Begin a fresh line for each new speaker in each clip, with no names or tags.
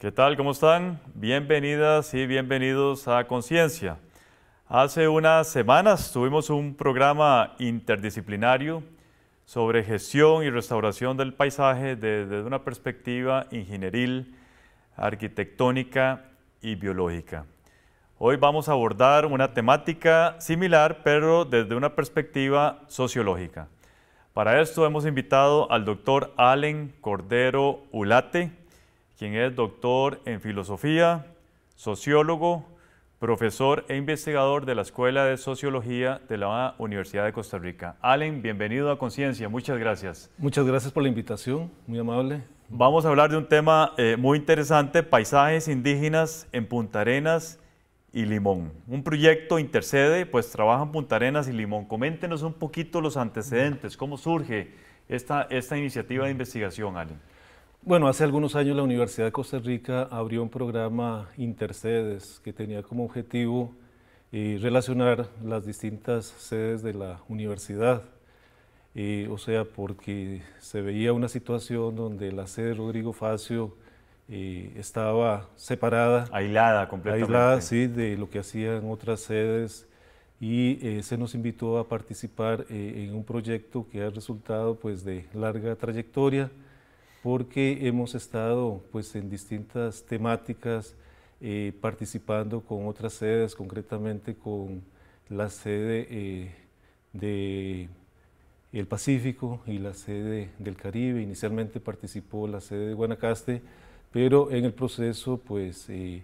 ¿Qué tal? ¿Cómo están? Bienvenidas y bienvenidos a Conciencia. Hace unas semanas tuvimos un programa interdisciplinario sobre gestión y restauración del paisaje desde una perspectiva ingenieril, arquitectónica y biológica. Hoy vamos a abordar una temática similar, pero desde una perspectiva sociológica. Para esto hemos invitado al doctor Allen Cordero Ulate, quien es doctor en filosofía, sociólogo, profesor e investigador de la Escuela de Sociología de la Universidad de Costa Rica. Allen, bienvenido a Conciencia, muchas gracias. Muchas gracias por la invitación, muy amable. Vamos a hablar de un tema eh, muy interesante, paisajes indígenas en Punta Arenas y Limón. Un proyecto intercede, pues en Punta Arenas y Limón. Coméntenos un poquito los antecedentes, cómo surge esta, esta iniciativa de investigación, Allen.
Bueno, hace algunos años la Universidad de Costa Rica abrió un programa Intersedes que tenía como objetivo eh, relacionar las distintas sedes de la universidad. Eh, o sea, porque se veía una situación donde la sede Rodrigo Facio eh, estaba separada. Aislada
completamente. Aislada, sí,
de lo que hacían otras sedes. Y se nos invitó a participar en un proyecto que ha resultado pues, de larga trayectoria porque hemos estado pues, en distintas temáticas, eh, participando con otras sedes, concretamente con la sede eh, del Pacífico y la sede del Caribe. Inicialmente participó la sede de Guanacaste, pero en el proceso pues, eh,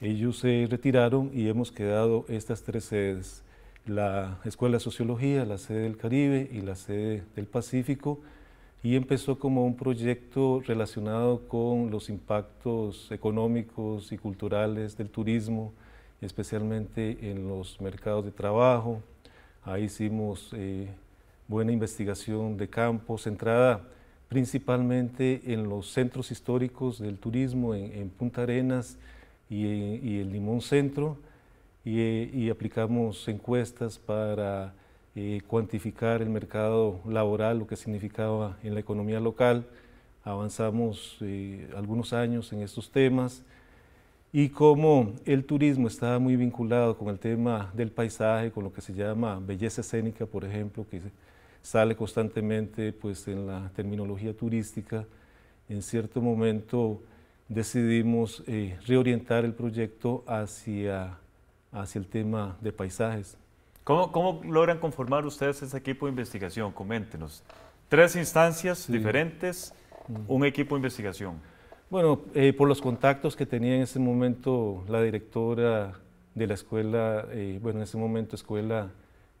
ellos se retiraron y hemos quedado estas tres sedes, la Escuela de Sociología, la sede del Caribe y la sede del Pacífico, y empezó como un proyecto relacionado con los impactos económicos y culturales del turismo, especialmente en los mercados de trabajo. Ahí hicimos eh, buena investigación de campo, centrada principalmente en los centros históricos del turismo, en, Punta Arenas y, el Limón Centro, y eh, aplicamos encuestas para eh, cuantificar el mercado laboral, lo que significaba en la economía local. Avanzamos eh, algunos años en estos temas y como el turismo estaba muy vinculado con el tema del paisaje, con lo que se llama belleza escénica, por ejemplo, que sale constantemente pues, en la terminología turística, en cierto momento decidimos eh, reorientar el
proyecto hacia, hacia el tema de paisajes. ¿Cómo, logran conformar ustedes ese equipo de investigación? Coméntenos. Tres instancias diferentes, un equipo de investigación.
Bueno, eh, por los contactos que tenía en ese momento la directora de la escuela, eh, bueno, en ese momento Escuela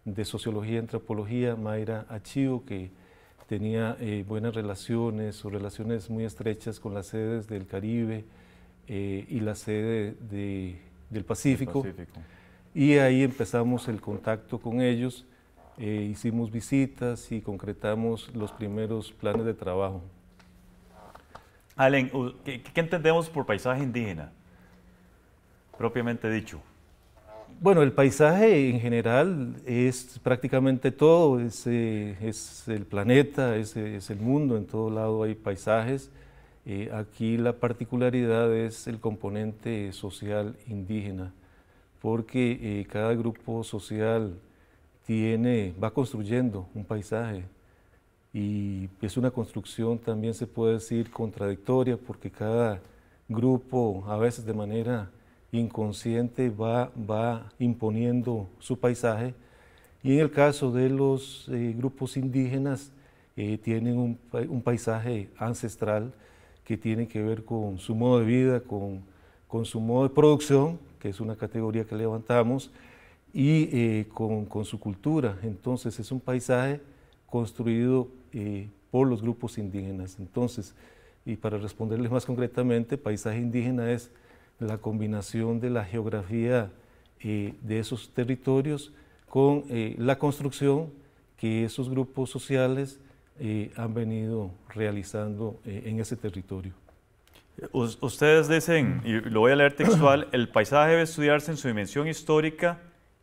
de Sociología y Antropología, Mayra Achío, que tenía eh, buenas relaciones o relaciones muy estrechas con las sedes del Caribe y la sede del Pacífico. Y ahí empezamos el contacto con ellos, eh, hicimos visitas y concretamos los primeros planes de trabajo.
Allen, ¿qué, entendemos por paisaje indígena, propiamente dicho?
Bueno, el paisaje en general es prácticamente todo, es, eh, es el planeta, es, es, el mundo, en todo lado hay paisajes. Eh, aquí la particularidad es el componente social indígena porque eh, cada grupo social tiene, va construyendo un paisaje y es una construcción también se puede decir contradictoria porque cada grupo a veces de manera inconsciente va, va imponiendo su paisaje y en el caso de los eh, grupos indígenas eh, tienen un, paisaje ancestral que tiene que ver con su modo de vida, con, con su modo de producción que es una categoría que levantamos, y eh, con, su cultura. Entonces es un paisaje construido eh, por los grupos indígenas. Entonces, y para responderles más concretamente, paisaje indígena es la combinación de la geografía eh, de esos territorios con la construcción que esos grupos sociales han venido realizando en ese territorio.
Ustedes dicen, y lo voy a leer textual, el paisaje debe estudiarse en su dimensión histórica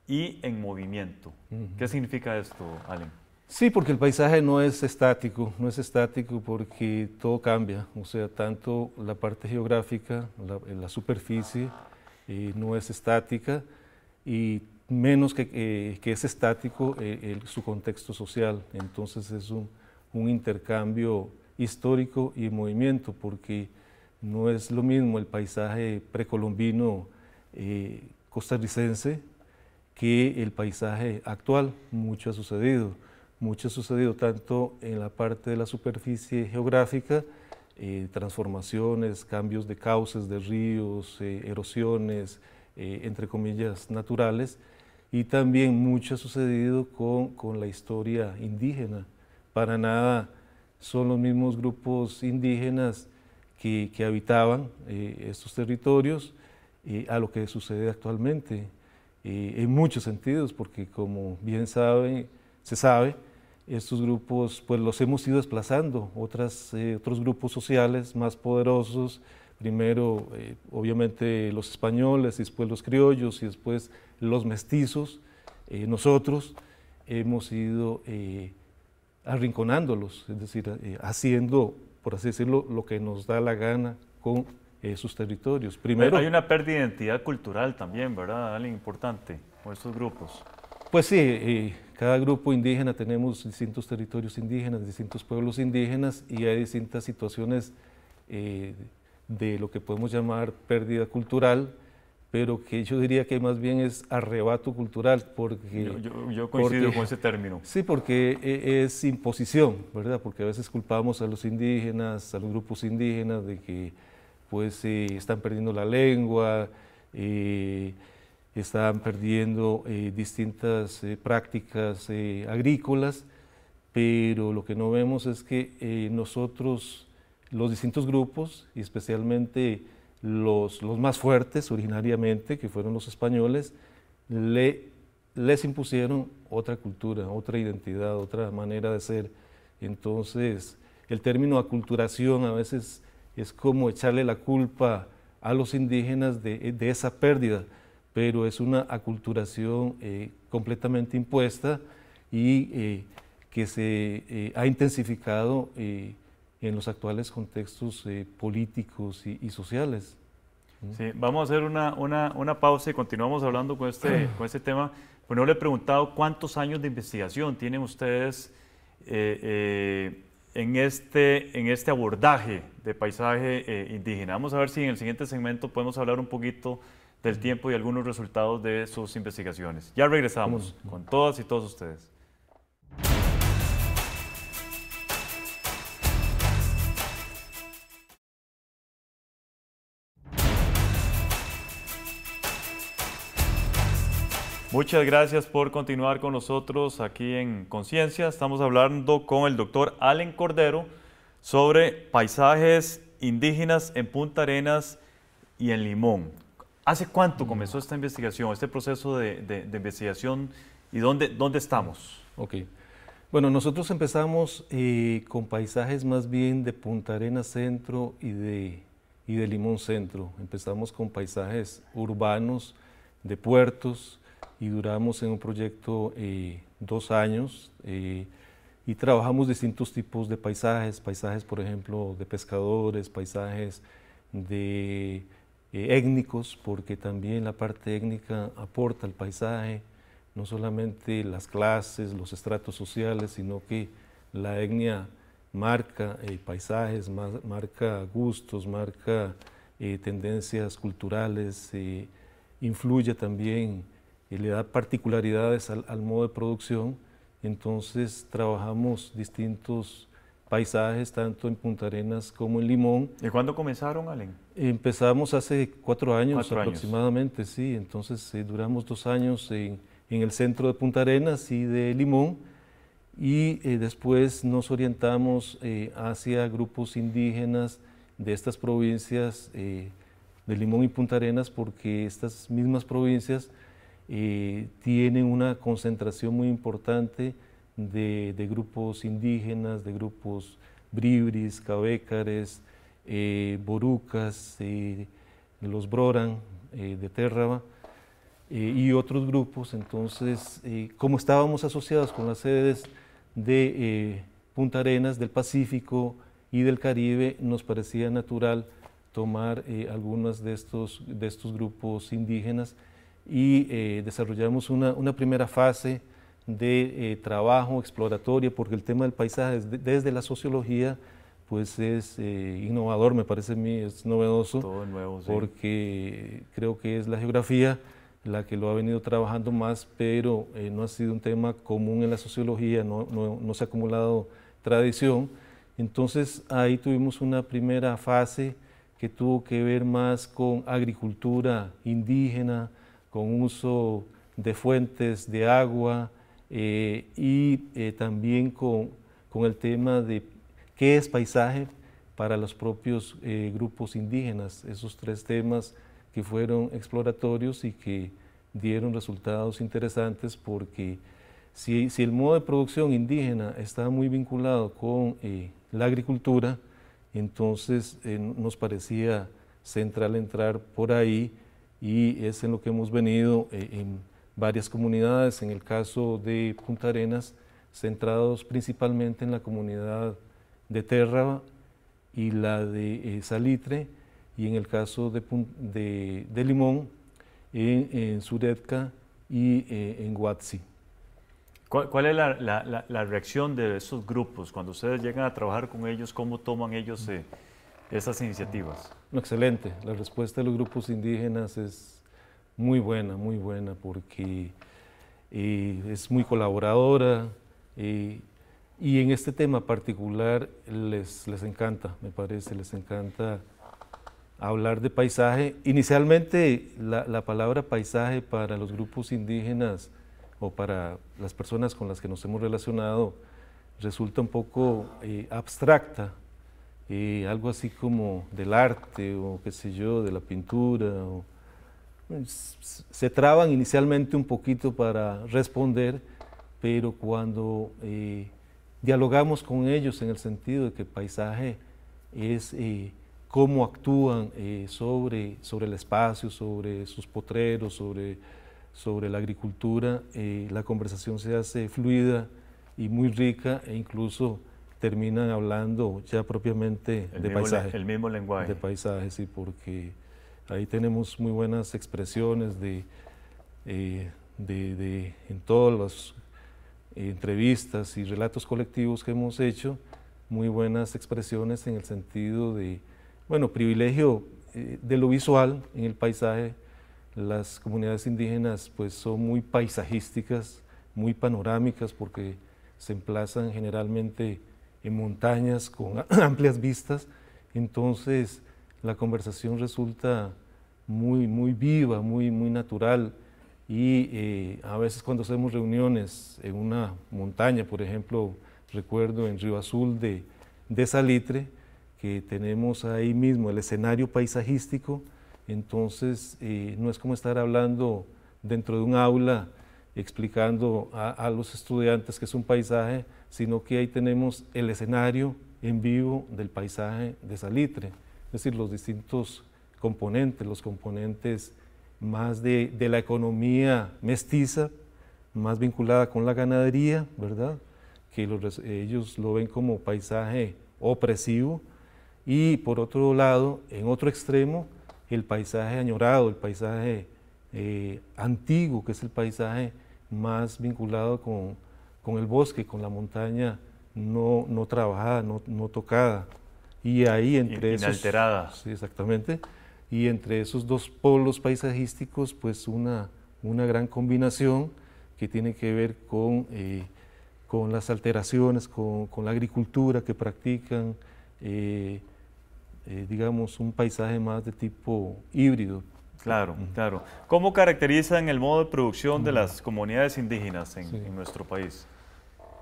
y en movimiento. ¿Qué significa esto, Allen?
Sí, porque el paisaje no es estático, no es estático porque todo cambia, o sea, tanto la parte geográfica, la, superficie eh, no es estática y menos que, eh, que es estático eh, su contexto social. Entonces es un, un intercambio histórico y movimiento porque no es lo mismo el paisaje precolombino eh, costarricense que el paisaje actual. Mucho ha sucedido. Mucho ha sucedido tanto en la parte de la superficie geográfica, eh, transformaciones, cambios de cauces de ríos, eh, erosiones, entre comillas, naturales, y también mucho ha sucedido con, con la historia indígena. Para nada son los mismos grupos indígenas que, habitaban eh, estos territorios eh, a lo que sucede actualmente, eh, en muchos sentidos, porque como bien sabe, se sabe, estos grupos pues los hemos ido desplazando, Otras, otros grupos sociales más poderosos, primero obviamente los españoles, después los criollos y después los mestizos, nosotros hemos ido arrinconándolos, es decir, haciendo por así decirlo, lo que nos da la gana con esos eh, territorios. Primero, Hay
una pérdida de identidad cultural también, ¿verdad, Alguien Importante, con estos grupos.
Pues sí, eh, cada grupo indígena tenemos distintos territorios indígenas, distintos pueblos indígenas y hay distintas situaciones eh, de lo que podemos llamar pérdida cultural pero que yo diría que más bien es arrebato cultural, porque... Yo, coincido con ese término. Sí, porque e, e, es imposición, ¿verdad? Porque a veces culpamos a los indígenas, a los grupos indígenas, de que pues eh, están perdiendo la lengua, eh, están perdiendo eh, distintas prácticas agrícolas, pero lo que no vemos es que nosotros, los distintos grupos, y especialmente los, más fuertes originariamente, que fueron los españoles, les impusieron otra cultura, otra identidad, otra manera de ser. Entonces, el término aculturación a veces es como echarle la culpa a los indígenas de, esa pérdida, pero es una aculturación eh, completamente impuesta y eh, que se eh, ha intensificado en los actuales contextos eh, políticos y, sociales.
¿Mm? Sí, vamos a hacer una, una, una, pausa y continuamos hablando con este, con este tema. Bueno, pues le he preguntado cuántos años de investigación tienen ustedes eh, eh, en, este, en este abordaje de paisaje indígena. Vamos a ver si en el siguiente segmento podemos hablar un poquito del tiempo y algunos resultados de sus investigaciones. Ya regresamos con todas y todos ustedes. Muchas gracias por continuar con nosotros aquí en Conciencia. Estamos hablando con el doctor Allen Cordero sobre paisajes indígenas en Punta Arenas y en Limón. ¿Hace cuánto comenzó esta investigación, este proceso de, investigación y dónde, dónde estamos?
Bueno, nosotros empezamos eh, con paisajes más bien de Punta Arenas Centro y de, y de Limón Centro. Empezamos con paisajes urbanos, de puertos, y duramos en un proyecto eh, dos años eh, y trabajamos distintos tipos de paisajes, paisajes por ejemplo de pescadores, paisajes de eh, étnicos, porque también la parte étnica aporta al paisaje, no solamente las clases, los estratos sociales, sino que la etnia marca paisajes, marca gustos, marca tendencias culturales, influye también y le da particularidades al, modo de producción. Entonces trabajamos distintos paisajes, tanto en Punta Arenas como en Limón.
¿Y cuándo comenzaron, Allen?
Empezamos hace cuatro años aproximadamente, sí. Entonces eh, duramos dos años en, en, el centro de Punta Arenas y de Limón. Y eh, después nos orientamos eh, hacia grupos indígenas de estas provincias, de Limón y Punta Arenas, porque estas mismas provincias eh, tiene una concentración muy importante de, grupos indígenas, de grupos bribris, cabécares, eh, borucas, eh, los broran de Térraba y otros grupos. Entonces, como estábamos asociados con las sedes de Punta Arenas, del Pacífico y del Caribe, nos parecía natural tomar algunos de estos grupos indígenas y eh, desarrollamos una, una, primera fase de eh, trabajo exploratorio porque el tema del paisaje desde, la sociología pues es eh, innovador, me parece a mí, es novedoso, Todo nuevo, sí. porque creo que es la geografía la que lo ha venido trabajando más, pero no ha sido un tema común en la sociología, no, no se ha acumulado tradición. Entonces ahí tuvimos una primera fase que tuvo que ver más con agricultura indígena, con uso de fuentes de agua eh, y eh, también con, el tema de qué es paisaje para los propios eh, grupos indígenas. Esos tres temas que fueron exploratorios y que dieron resultados interesantes porque si, si el modo de producción indígena está muy vinculado con la agricultura, entonces nos parecía central entrar por ahí y es en lo que hemos venido eh, en varias comunidades, en el caso de Punta Arenas, centrados principalmente en la comunidad de Terra y la de eh, Salitre, y en el caso de, de, Limón, en, en, y eh, en Huatzi.
¿Cuál, es la, la, la, reacción de esos grupos? Cuando ustedes llegan a trabajar con ellos, ¿cómo toman ellos esas iniciativas?
excelente. La respuesta de los grupos indígenas es muy buena, muy buena, porque eh, es muy colaboradora eh, y en este tema particular les, les encanta, me parece, les encanta hablar de paisaje. Inicialmente la, palabra paisaje para los grupos indígenas o para las personas con las que nos hemos relacionado resulta un poco eh, abstracta, eh, algo así como del arte o qué sé yo, de la pintura. Pues, se traban inicialmente un poquito para responder, pero cuando eh, dialogamos con ellos en el sentido de que el paisaje es eh, cómo actúan sobre, sobre el espacio, sobre sus potreros, sobre, sobre la agricultura, la conversación se hace fluida y muy rica e incluso terminan hablando ya propiamente el de mismo, El mismo lenguaje. De paisajes sí, porque ahí tenemos muy buenas expresiones de, eh, de, en todas las eh, entrevistas y relatos colectivos que hemos hecho, muy buenas expresiones en el sentido de, bueno, privilegio eh, de lo visual en el paisaje. Las comunidades indígenas pues son muy paisajísticas, muy panorámicas porque se emplazan generalmente en montañas con amplias vistas, entonces la conversación resulta muy, muy viva, muy, muy natural. Y eh, a veces cuando hacemos reuniones en una montaña, por ejemplo, recuerdo en Río Azul de, de Salitre, que tenemos ahí mismo el escenario paisajístico, entonces eh, no es como estar hablando dentro de un aula explicando a, los estudiantes que es un paisaje, sino que ahí tenemos el escenario en vivo del paisaje de Salitre, es decir, los distintos componentes, los componentes más de, la economía mestiza, más vinculada con la ganadería, ¿verdad? Que ellos lo ven como paisaje opresivo, y por otro lado, en otro extremo, el paisaje añorado, el paisaje eh, antiguo, que es el paisaje más vinculado con, el bosque, con la montaña no, no trabajada, no, tocada. Y ahí entre Inalterada. Esos, sí, exactamente. Y entre esos dos polos paisajísticos, pues una, una gran combinación que tiene que ver con, eh, con las alteraciones, con, la agricultura que practican, eh,
eh, digamos, un paisaje más de tipo híbrido, Claro, claro. ¿Cómo caracterizan el modo de producción de las comunidades indígenas en, nuestro país?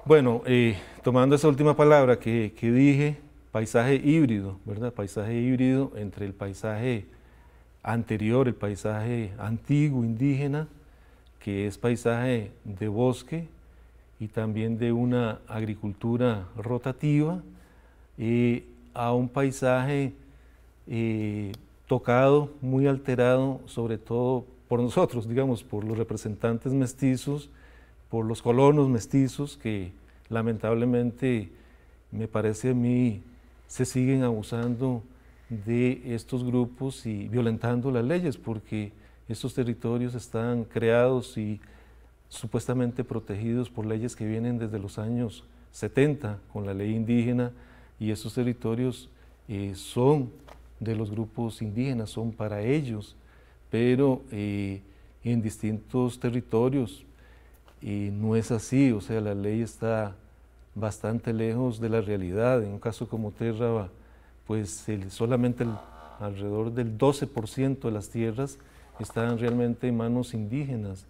Bueno, eh, tomando esa última palabra que, dije, paisaje híbrido,
¿verdad? Paisaje híbrido entre el paisaje anterior, el paisaje antiguo, indígena, que es paisaje de bosque y también de una agricultura rotativa, y eh, a un paisaje... Eh, tocado, muy alterado, sobre todo por nosotros, digamos, por los representantes mestizos, por los colonos mestizos que lamentablemente me parece a mí se siguen abusando de estos grupos y violentando las leyes porque estos territorios están creados y supuestamente protegidos por leyes que vienen desde los años 70 con la ley indígena y estos territorios eh, son de los grupos indígenas, son para ellos, pero eh, en distintos territorios no es así, o sea, la ley está bastante lejos de la realidad. En un caso como Terraba, pues solamente alrededor del 12% de las tierras están realmente en manos indígenas.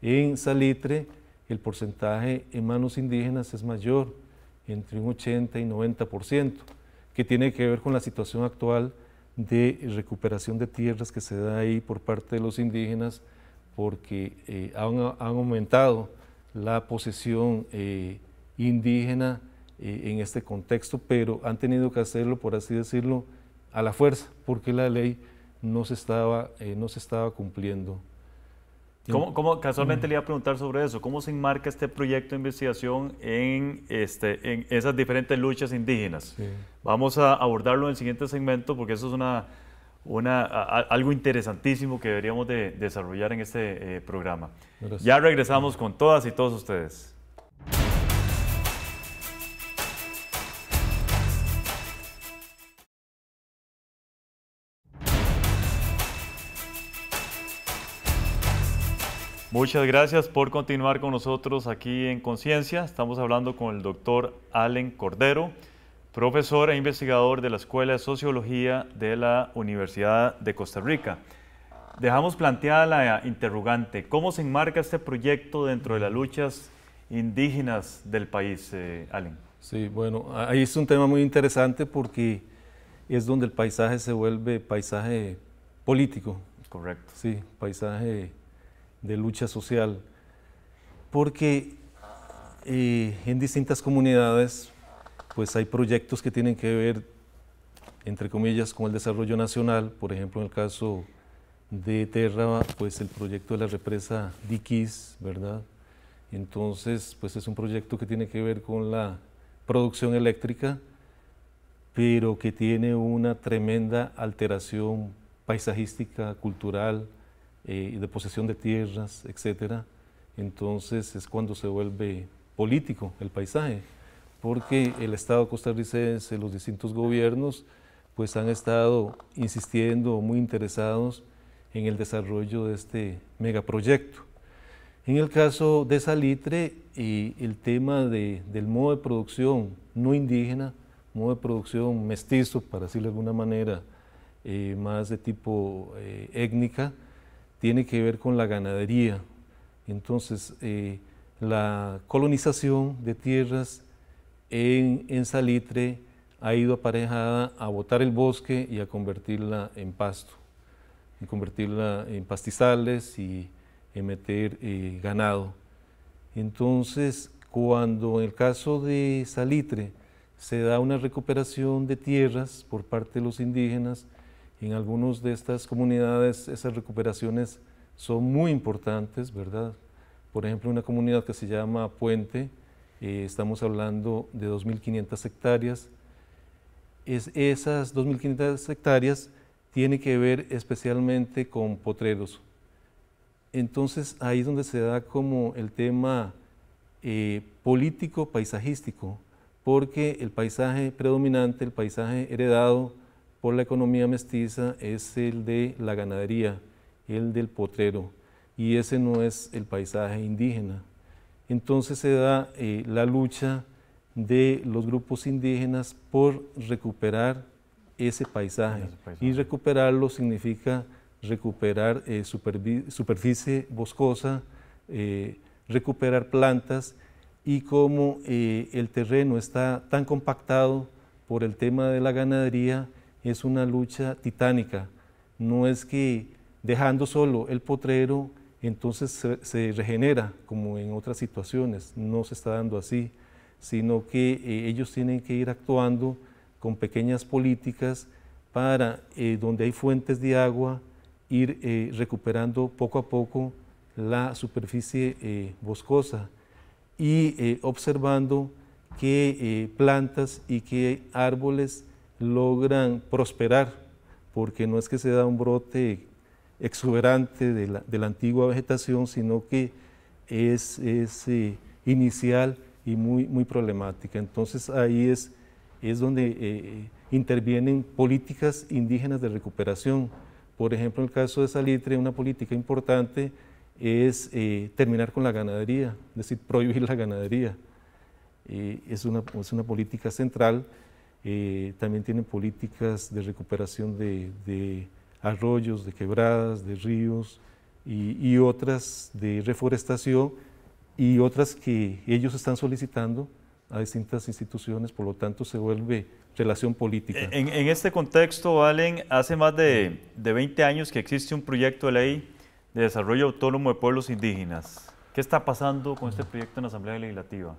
En Salitre, el porcentaje en manos indígenas es mayor, entre un 80 y 90%, que tiene que ver con la situación actual de recuperación de tierras que se da ahí por parte de los indígenas porque eh, han, aumentado la posesión eh, indígena eh, en este contexto, pero han tenido que hacerlo, por así decirlo, a la fuerza, porque la ley no se no se estaba cumpliendo. ¿Cómo, casualmente
mm. le iba a preguntar sobre eso. ¿Cómo se enmarca este proyecto de investigación en, este, en esas diferentes luchas indígenas? Vamos a abordarlo en el siguiente segmento porque eso es una, una, algo interesantísimo que deberíamos de, desarrollar en este eh, programa. Ya regresamos con todas y todos ustedes. Muchas gracias por continuar con nosotros aquí en Conciencia. Estamos hablando con el doctor Allen Cordero, profesor e investigador de la Escuela de Sociología de la Universidad de Costa Rica. Dejamos planteada la interrogante, ¿cómo se enmarca este proyecto dentro de las luchas indígenas del país, eh, Allen? Sí, bueno,
ahí es un tema muy interesante porque es donde el paisaje se vuelve paisaje político. Correcto. Sí, paisaje de lucha social, porque eh, en distintas comunidades pues hay proyectos que tienen que ver, entre comillas, con el desarrollo nacional, por ejemplo, en el caso de Terra, pues el proyecto de la represa Diquis, ¿verdad? Entonces, pues es un proyecto que tiene que ver con la producción eléctrica, pero que tiene una tremenda alteración paisajística, cultural, eh, de posesión de tierras, etcétera, entonces es cuando se vuelve político el paisaje, porque el Estado costarricense, los distintos gobiernos, pues han estado insistiendo, muy interesados en el desarrollo de este megaproyecto. En el caso de Salitre, y el tema del modo de producción no indígena, modo de producción mestizo, para decirlo de alguna manera, eh, más de tipo eh, étnica, tiene que ver con la ganadería. Entonces, eh, la colonización de tierras en, salitre ha ido aparejada a botar el bosque y a convertirla en pasto, en convertirla en pastizales y en meter eh, ganado. Entonces, cuando en el caso de Salitre se da una recuperación de tierras por parte de los indígenas, en algunas de estas comunidades esas recuperaciones son muy importantes, ¿verdad? Por ejemplo, una comunidad que se llama Puente, eh, estamos hablando de 2.500 hectáreas. Es, esas 2.500 hectáreas tienen que ver especialmente con potreros. Entonces ahí es donde se da como el tema eh, político paisajístico, porque el paisaje predominante, el paisaje heredado, por la economía mestiza es el de la ganadería, el del potrero, y ese no es el paisaje indígena. Entonces se da eh, la lucha de los grupos indígenas por recuperar ese paisaje. Y recuperarlo significa recuperar eh, superficie boscosa, eh, recuperar plantas y como el terreno está tan compactado por el tema de la ganadería, es una lucha titánica. No es que dejando solo el potrero, entonces se, regenera, como en otras situaciones. No se está dando así, sino que eh, ellos tienen que ir actuando con pequeñas políticas para, eh, donde hay fuentes de agua, ir eh, recuperando poco a poco la superficie boscosa y observando qué plantas y qué árboles logran prosperar, porque no es que se da un brote exuberante de la, antigua vegetación, sino que es, eh, inicial y muy, problemática. Entonces ahí es, es donde eh, intervienen políticas indígenas de recuperación. Por ejemplo, en el caso de Salitre, una política importante es eh, terminar con la ganadería, es decir, prohibir la ganadería. es, una, política central eh, también tienen políticas de recuperación de, arroyos, de quebradas, de ríos y, otras de reforestación y otras que ellos están solicitando a distintas instituciones, por lo tanto se vuelve relación política.
E-, en, este contexto, Allen, hace más de, de, 20 años que existe un proyecto de ley de desarrollo autónomo de pueblos indígenas. ¿Qué está pasando con este proyecto en la Asamblea Legislativa?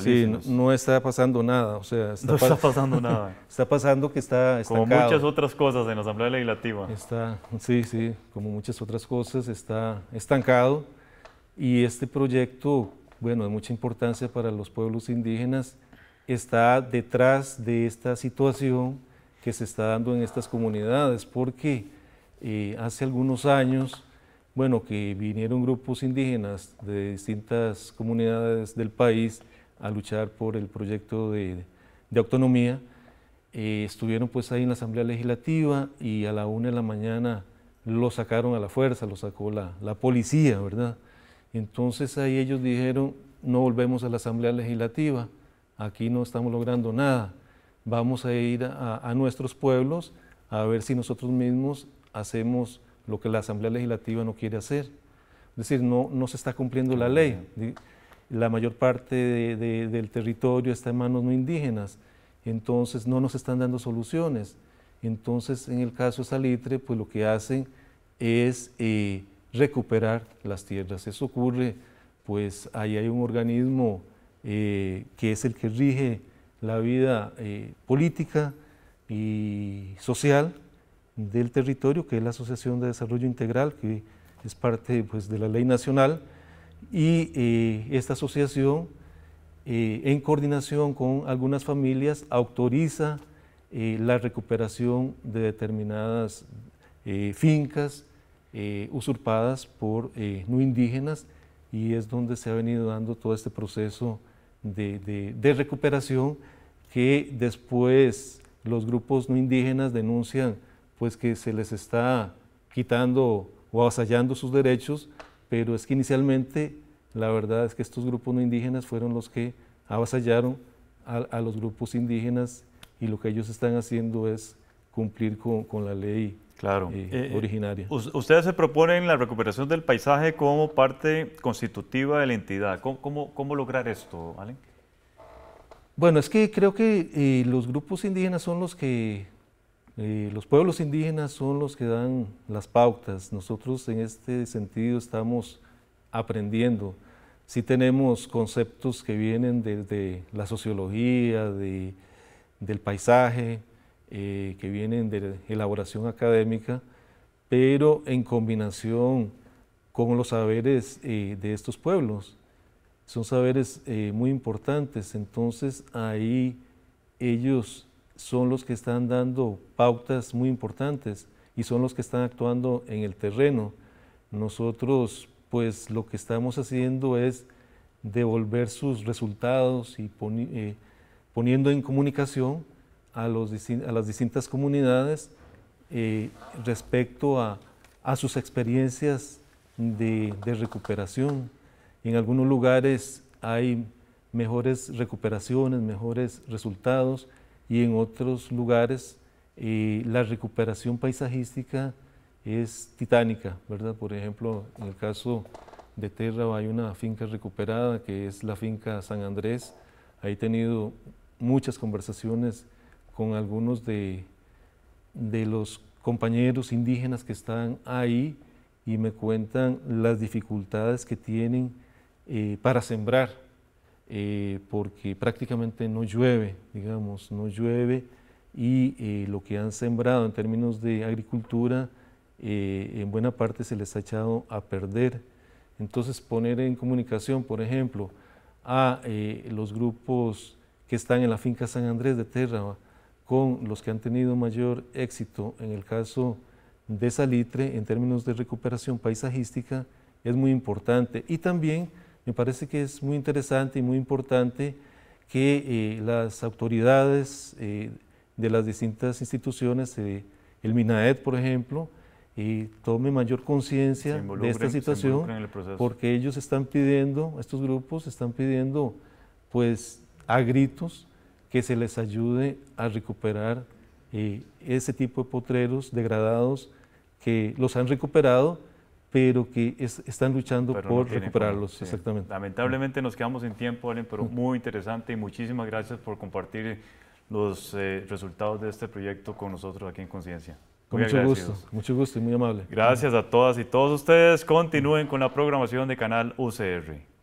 Sí, no, está
pasando nada.
O sea, está no está pasando nada. está pasando
que está estancado. Como muchas
otras cosas en la Asamblea Legislativa. Está,
sí, sí, como muchas otras cosas, está estancado. Y este proyecto, bueno, de mucha importancia para los pueblos indígenas, está detrás de esta situación que se está dando en estas comunidades, porque eh, hace algunos años, bueno, que vinieron grupos indígenas de distintas comunidades del país, a luchar por el proyecto de, autonomía. Eh, estuvieron pues ahí en la Asamblea Legislativa y a la una de la mañana lo sacaron a la fuerza, lo sacó la, la policía, ¿verdad? Entonces ahí ellos dijeron, no volvemos a la Asamblea Legislativa, aquí no estamos logrando nada, vamos a ir a, a nuestros pueblos a ver si nosotros mismos hacemos lo que la Asamblea Legislativa no quiere hacer. Es decir, no, no se está cumpliendo la ley la mayor parte del territorio está en manos no indígenas, entonces no nos están dando soluciones. Entonces, en el caso de Salitre, pues lo que hacen es eh, recuperar las tierras. Eso ocurre, pues ahí hay un organismo eh, que es el que rige la vida eh, política y social del territorio, que es la Asociación de Desarrollo Integral, que es parte pues, de la ley nacional, y eh, esta asociación, eh, en coordinación con algunas familias, autoriza eh, la recuperación de determinadas fincas usurpadas por no indígenas y es donde se ha venido dando todo este proceso de, recuperación que después los grupos no indígenas denuncian pues que se les está quitando o avasallando sus derechos pero es que inicialmente la verdad es que estos grupos no indígenas fueron los que avasallaron a, los grupos indígenas y lo que ellos están haciendo es cumplir con,
la ley eh, eh, eh, originaria. Ustedes se proponen la recuperación del paisaje como parte constitutiva de la entidad. ¿Cómo, lograr esto, Valen?
Bueno, es que creo que los grupos indígenas son los que eh, los pueblos indígenas son los que dan las pautas. Nosotros en este sentido estamos aprendiendo. Sí tenemos conceptos que vienen desde la sociología, de, del paisaje, eh, que vienen de elaboración académica, pero en combinación con los saberes eh, de estos pueblos. Son saberes muy importantes, entonces ahí ellos son los que están dando pautas muy importantes y son los que están actuando en el terreno. Nosotros, pues lo que estamos haciendo es devolver sus resultados y eh, poniendo en comunicación a, las distintas comunidades eh, respecto a, sus experiencias de, de recuperación. En algunos lugares hay mejores recuperaciones, mejores resultados, y en otros lugares eh, la recuperación paisajística es titánica, ¿verdad? Por ejemplo, en el caso de Terra hay una finca recuperada que es la finca San Andrés. Ahí he tenido muchas conversaciones con algunos de, los compañeros indígenas que están ahí y me cuentan las dificultades que tienen eh, para sembrar, eh, porque prácticamente no llueve, digamos, no llueve y eh, lo que han sembrado en términos de agricultura eh, en buena parte se les ha echado a perder. Entonces poner en comunicación, por ejemplo, a los grupos que están en la finca San Andrés de Terra con los que han tenido mayor éxito en el caso de Salitre en términos de recuperación paisajística es muy importante. Y también me parece que es muy interesante y muy importante que eh, las autoridades eh, de las distintas instituciones, eh, el MINAED, por ejemplo, tome mayor conciencia de esta situación, porque ellos están pidiendo, estos grupos están pidiendo, pues, a gritos que se les ayude a recuperar ese tipo de potreros degradados que los han recuperado pero que están luchando por recuperarlos. Exactamente. Lamentablemente
nos quedamos sin tiempo, Allen, pero muy interesante y muchísimas gracias por compartir eh, los eh, resultados de este proyecto con nosotros aquí en Conciencia. Con mucho gusto,
mucho gusto y muy amable.
Gracias a todas y todos ustedes. Continúen con la programación de Canal UCR.